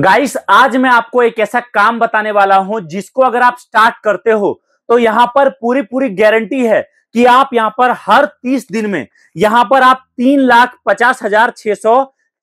guys आज मैं आपको एक ऐसा काम बताने वाला हूं जिसको अगर आप स्टार्ट करते हो तो यहां पर पूरी पूरी गारंटी है कि आप यहां पर हर 30 दिन में यहां पर आप तीन लाख पचास हजार छह सौ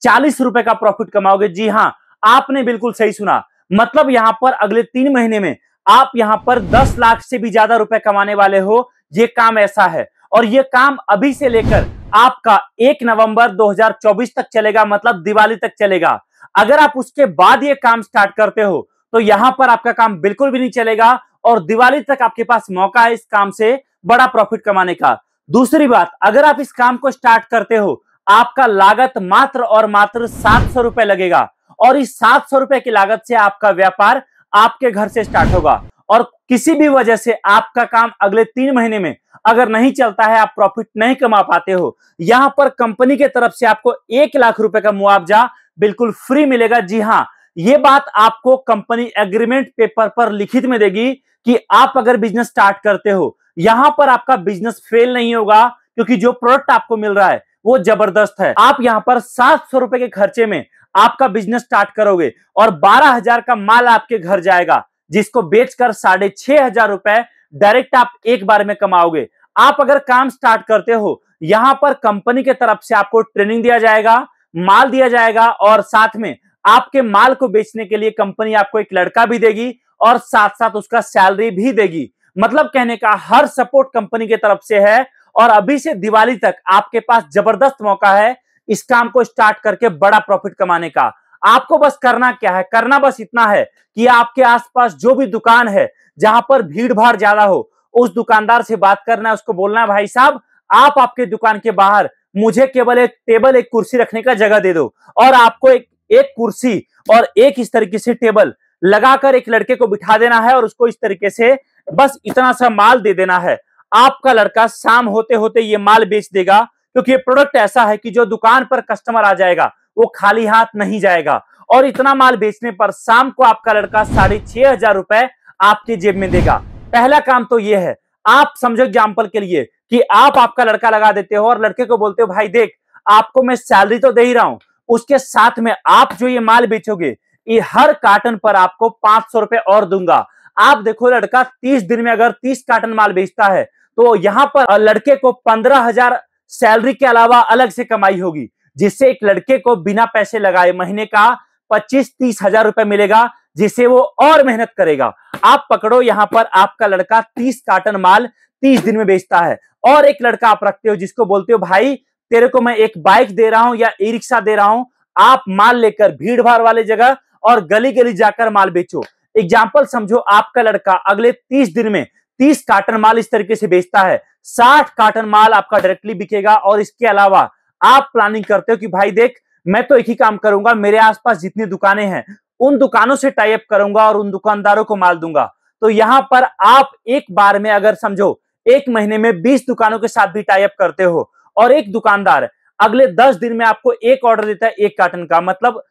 चालीस रुपए का प्रॉफिट कमाओगे जी हां आपने बिल्कुल सही सुना मतलब यहां पर अगले तीन महीने में आप यहां पर दस लाख से भी ज्यादा रुपए कमाने वाले हो ये काम ऐसा है और ये काम अभी से लेकर आपका एक नवंबर 2024 तक चलेगा मतलब दिवाली तक चलेगा अगर आप उसके बाद ये काम स्टार्ट करते हो तो यहां पर आपका काम बिल्कुल भी नहीं चलेगा और दिवाली तक आपके पास मौका है इस काम से बड़ा प्रॉफिट कमाने का दूसरी बात अगर आप इस काम को स्टार्ट करते हो आपका लागत मात्र और मात्र सात सौ रुपए लगेगा और इस सात सौ रुपए की लागत से आपका व्यापार आपके घर से स्टार्ट होगा और किसी भी वजह से आपका काम अगले तीन महीने में अगर नहीं चलता है आप प्रॉफिट नहीं कमा पाते हो यहां पर कंपनी के तरफ से आपको एक लाख रुपए का मुआवजा बिल्कुल फ्री मिलेगा जी हाँ ये बात आपको कंपनी एग्रीमेंट पेपर पर लिखित में देगी कि आप अगर बिजनेस स्टार्ट करते हो यहां पर आपका बिजनेस फेल नहीं होगा क्योंकि जो प्रोडक्ट आपको मिल रहा है वो जबरदस्त है आप यहां पर सात सौ रुपए के खर्चे में आपका बिजनेस स्टार्ट करोगे और बारह हजार का माल आपके घर जाएगा जिसको बेचकर साढ़े छह हजार रुपए डायरेक्ट आप एक बार में कमाओगे आप अगर काम स्टार्ट करते हो यहां पर कंपनी के तरफ से आपको ट्रेनिंग दिया जाएगा माल दिया जाएगा और साथ में आपके माल को बेचने के लिए कंपनी आपको एक लड़का भी देगी और साथ साथ उसका सैलरी भी देगी मतलब कहने का हर सपोर्ट कंपनी की तरफ से है और अभी से दिवाली तक आपके पास जबरदस्त मौका है इस काम को स्टार्ट करके बड़ा प्रॉफिट कमाने का आपको बस करना क्या है करना बस इतना है कि आपके आसपास जो भी दुकान है जहां पर भीड़ भाड़ ज्यादा हो उस दुकानदार से बात करना है उसको बोलना है भाई साहब आप आपके दुकान के बाहर मुझे केवल एक टेबल एक कुर्सी रखने का जगह दे दो और आपको एक एक कुर्सी और एक इस तरीके से टेबल लगाकर एक लड़के को बिठा देना है और उसको इस तरीके से बस इतना सा माल दे देना है आपका लड़का शाम होते होते ये माल बेच देगा क्योंकि ये प्रोडक्ट ऐसा है कि जो दुकान पर कस्टमर आ जाएगा वो खाली हाथ नहीं जाएगा और इतना माल बेचने पर शाम को आपका लड़का साढ़े छह हजार रुपए आपकी जेब में देगा पहला काम तो ये है आप समझो एग्जाम्पल के लिए कि आप आपका लड़का लगा देते हो और लड़के को बोलते हो भाई देख आपको मैं सैलरी तो दे ही रहा हूं उसके साथ में आप जो ये माल बेचोगे ये हर कार्टन पर आपको पांच सौ रुपए और दूंगा आप देखो लड़का तीस दिन में अगर तीस कार्टन माल बेचता है तो यहां पर लड़के को पंद्रह हजार सैलरी के अलावा अलग से कमाई होगी जिससे एक लड़के को बिना पैसे लगाए महीने का पच्चीस तीस हजार रुपए मिलेगा जिसे वो और मेहनत करेगा आप पकड़ो यहां पर आपका लड़का तीस कार्टन माल तीस दिन में बेचता है और एक लड़का आप रखते हो जिसको बोलते हो भाई तेरे को मैं एक बाइक दे रहा हूं या ई रिक्शा दे रहा हूं आप माल लेकर भीड़ भाड़ वाले जगह और गली गली जाकर माल बेचो एग्जाम्पल समझो आपका लड़का अगले तीस दिन में तीस कार्टन माल इस तरीके से बेचता है साठ कार्टन माल आपका डायरेक्टली बिकेगा और इसके अलावा आप प्लानिंग करते हो कि भाई देख मैं तो एक ही काम करूंगा मेरे आसपास जितनी दुकानें हैं उन दुकानों से टाइप करूंगा और उन दुकानदारों को माल दूंगा तो यहां पर आप एक बार में अगर समझो एक महीने में बीस दुकानों के साथ भी टाइप करते हो और एक दुकानदार अगले दस दिन में आपको एक ऑर्डर देता है एक कार्टन का मतलब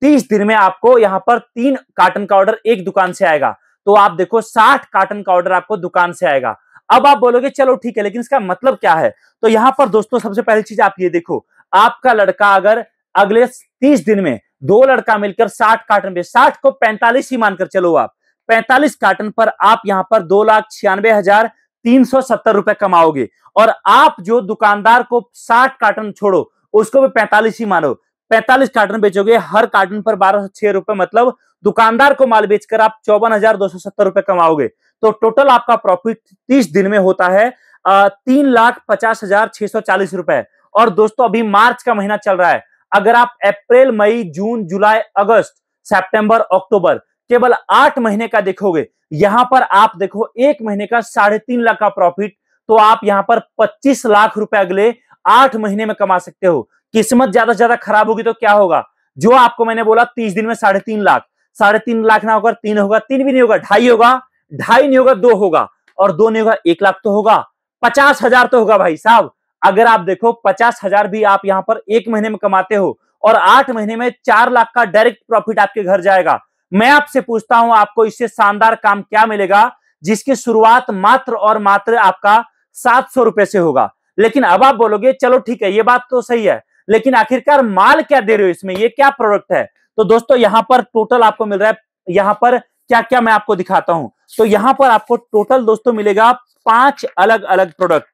तीस दिन में आपको यहाँ पर तीन कार्टन का ऑर्डर एक दुकान से आएगा तो आप देखो साठ कार्टन का ऑर्डर आपको दुकान से आएगा अब आप बोलोगे चलो ठीक है लेकिन इसका मतलब क्या है तो यहाँ पर दोस्तों सबसे पहली चीज आप ये देखो आपका लड़का अगर अगले तीस दिन में दो लड़का मिलकर साठ कार्टन बेच साठ को पैंतालीस ही मानकर चलो आप पैंतालीस कार्टन पर आप यहाँ पर दो लाख छियानवे हजार तीन सौ सत्तर रुपए कमाओगे और आप जो दुकानदार को साठ कार्टन छोड़ो उसको भी पैंतालीस ही मानो पैंतालीस कार्टन बेचोगे हर कार्टन पर बारह सौ छह रुपए मतलब दुकानदार को माल बेचकर आप चौवन हजार दो सौ सत्तर रुपए कमाओगे तो टोटल आपका प्रॉफिट तीस दिन में होता है तीन लाख पचास हजार छह सौ चालीस रुपए और दोस्तों अभी मार्च का महीना चल रहा है अगर आप अप्रैल मई जून जुलाई अगस्त सितंबर अक्टूबर केवल आठ महीने का देखोगे यहां पर आप देखो एक महीने का साढ़े तीन लाख का प्रॉफिट तो आप यहां पर पच्चीस लाख रुपए अगले आठ महीने में कमा सकते हो किस्मत ज्यादा से ज्यादा खराब होगी तो क्या होगा जो आपको मैंने बोला तीस दिन में साढ़े तीन लाख साढ़े तीन लाख ना होगा तीन होगा तीन भी नहीं होगा ढाई होगा ढाई नहीं होगा दो होगा और दो नहीं होगा एक लाख तो होगा पचास हजार तो होगा भाई साहब अगर आप देखो पचास हजार भी आप यहां पर एक महीने में कमाते हो और आठ महीने में चार लाख का डायरेक्ट प्रॉफिट आपके घर जाएगा मैं आपसे पूछता हूं आपको इससे शानदार काम क्या मिलेगा जिसकी शुरुआत मात्र और मात्र आपका सात सौ रुपए से होगा लेकिन अब आप बोलोगे चलो ठीक है ये बात तो सही है लेकिन आखिरकार माल क्या दे रहे हो इसमें ये क्या प्रोडक्ट है तो दोस्तों यहाँ पर टोटल आपको मिल रहा है यहाँ पर क्या क्या मैं आपको दिखाता हूं तो यहां पर आपको टोटल दोस्तों मिलेगा पांच अलग अलग प्रोडक्ट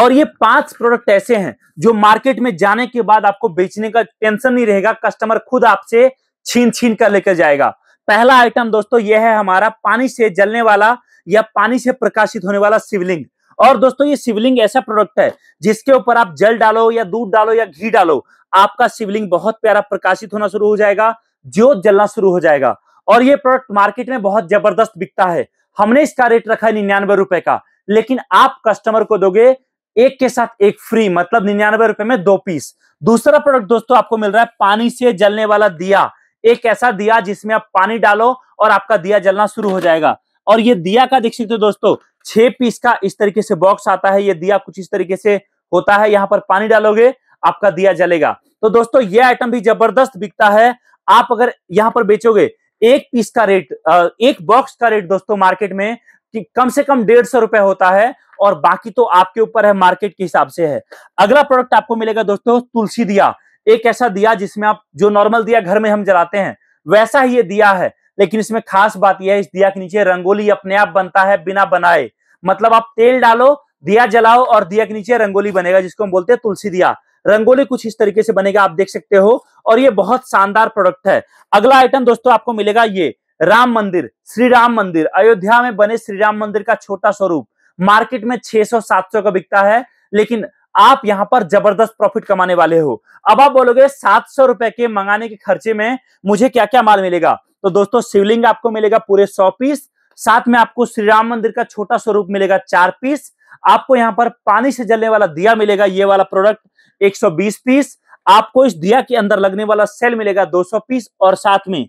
और ये पांच प्रोडक्ट ऐसे हैं जो मार्केट में जाने के बाद आपको बेचने का टेंशन नहीं रहेगा कस्टमर खुद आपसे छीन छीन कर लेकर जाएगा पहला आइटम दोस्तों यह है हमारा पानी से जलने वाला या पानी से प्रकाशित होने वाला शिवलिंग और दोस्तों ये शिवलिंग ऐसा प्रोडक्ट है जिसके ऊपर आप जल डालो या दूध डालो या घी डालो आपका शिवलिंग बहुत प्यारा प्रकाशित होना शुरू हो जाएगा जो जलना शुरू हो जाएगा और ये प्रोडक्ट मार्केट में बहुत जबरदस्त बिकता है हमने इसका रेट रखा है निन्यानवे रुपए का लेकिन आप कस्टमर को दोगे एक के साथ एक फ्री मतलब निन्यानवे रुपए में दो पीस दूसरा प्रोडक्ट दोस्तों आपको मिल रहा है पानी से जलने वाला दिया एक ऐसा दिया जिसमें आप पानी डालो और आपका दिया जलना शुरू हो जाएगा और ये दिया का देख सकते हो दोस्तों छह पीस का इस तरीके से बॉक्स आता है ये दिया कुछ इस तरीके से होता है यहाँ पर पानी डालोगे आपका दिया जलेगा तो दोस्तों ये आइटम भी जबरदस्त बिकता है आप अगर यहाँ पर बेचोगे एक पीस का रेट एक बॉक्स का रेट दोस्तों मार्केट में कि कम से कम डेढ़ सौ रुपए होता है और बाकी तो आपके ऊपर है मार्केट के हिसाब से है अगला प्रोडक्ट आपको मिलेगा दोस्तों तुलसी दिया एक ऐसा दिया जिसमें आप जो नॉर्मल दिया घर में हम जलाते हैं वैसा ही ये दिया है लेकिन इसमें खास बात यह है इस दिया के नीचे रंगोली अपने आप बनता है बिना बनाए मतलब आप तेल डालो दिया जलाओ और दिया के नीचे रंगोली बनेगा जिसको हम बोलते हैं तुलसी दिया रंगोली कुछ इस तरीके से बनेगा आप देख सकते हो और ये बहुत शानदार प्रोडक्ट है अगला आइटम दोस्तों आपको मिलेगा ये राम मंदिर श्री राम मंदिर अयोध्या में बने श्री राम मंदिर का छोटा स्वरूप मार्केट में 600-700 का बिकता है लेकिन आप यहां पर जबरदस्त प्रॉफिट कमाने वाले हो अब आप बोलोगे सात सौ रुपए के मंगाने के खर्चे में मुझे क्या क्या माल मिलेगा तो दोस्तों शिवलिंग आपको मिलेगा पूरे सौ पीस साथ में आपको श्री राम मंदिर का छोटा स्वरूप मिलेगा चार पीस आपको यहाँ पर पानी से जलने वाला दिया मिलेगा ये वाला प्रोडक्ट 120 पीस आपको इस दिया के अंदर लगने वाला सेल मिलेगा 200 पीस और साथ में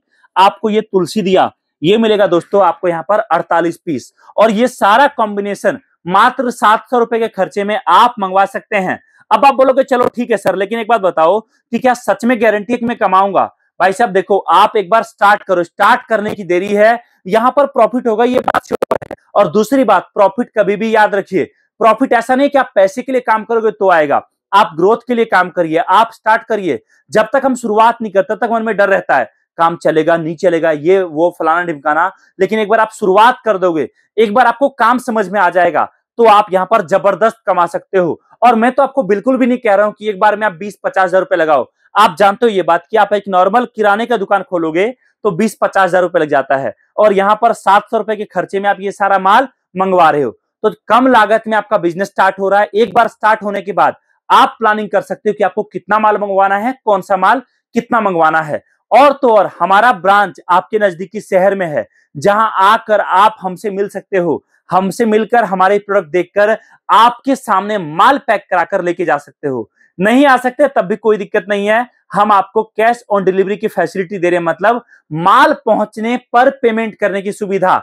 आपको ये तुलसी दिया ये मिलेगा दोस्तों आपको यहाँ पर अड़तालीस पीस और ये सारा कॉम्बिनेशन मात्र सात सौ रुपए के खर्चे में आप मंगवा सकते हैं अब आप बोलोगे चलो ठीक है सर लेकिन एक बात बताओ कि क्या सच में गारंटी मैं कमाऊंगा भाई साहब देखो आप एक बार स्टार्ट करो स्टार्ट करने की देरी है यहां पर प्रॉफिट होगा ये बात है और दूसरी बात प्रॉफिट कभी भी याद रखिए प्रॉफिट ऐसा नहीं कि आप पैसे के लिए काम करोगे तो आएगा आप ग्रोथ के लिए काम करिए आप स्टार्ट करिए जब तक हम शुरुआत नहीं करते तब तक मन में डर रहता है काम चलेगा नहीं चलेगा ये वो फलाना ढिमकाना लेकिन एक बार आप शुरुआत कर दोगे एक बार आपको काम समझ में आ जाएगा तो आप यहाँ पर जबरदस्त कमा सकते हो और मैं तो आपको बिल्कुल भी नहीं कह रहा हूं कि एक बार में आप बीस पचास हजार रुपए लगाओ आप जानते हो ये बात कि आप एक नॉर्मल किराने का दुकान खोलोगे तो बीस पचास हजार रुपए लग जाता है और यहाँ पर सात सौ रुपए के खर्चे में आप ये सारा माल मंगवा रहे हो तो कम लागत में आपका बिजनेस स्टार्ट हो रहा है एक बार स्टार्ट होने के बाद आप प्लानिंग कर सकते हो कि आपको कितना माल मंगवाना है कौन सा माल कितना मंगवाना है और तो और हमारा ब्रांच आपके नजदीकी शहर में है जहां आकर आप हमसे मिल सकते हो हमसे मिलकर हमारे प्रोडक्ट देखकर आपके सामने माल पैक कराकर लेके जा सकते हो नहीं आ सकते तब भी कोई दिक्कत नहीं है हम आपको कैश ऑन डिलीवरी की फैसिलिटी दे रहे हैं मतलब माल पहुंचने पर पेमेंट करने की सुविधा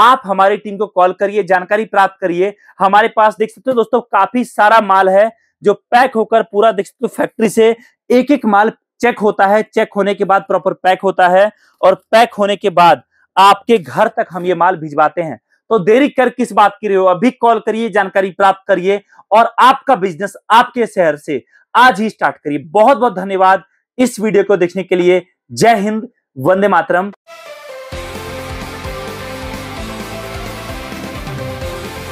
आप हमारी टीम को कॉल करिए जानकारी प्राप्त करिए हमारे पास देख सकते हो दोस्तों काफी सारा माल है जो पैक होकर पूरा देख सकते हो फैक्ट्री से एक एक माल चेक होता है चेक होने के बाद प्रॉपर पैक होता है और पैक होने के बाद आपके घर तक हम ये माल भिजवाते हैं तो देरी कर किस बात की रहे हो अभी कॉल करिए जानकारी प्राप्त करिए और आपका बिजनेस आपके शहर से आज ही स्टार्ट करिए बहुत बहुत धन्यवाद इस वीडियो को देखने के लिए जय हिंद वंदे मातरम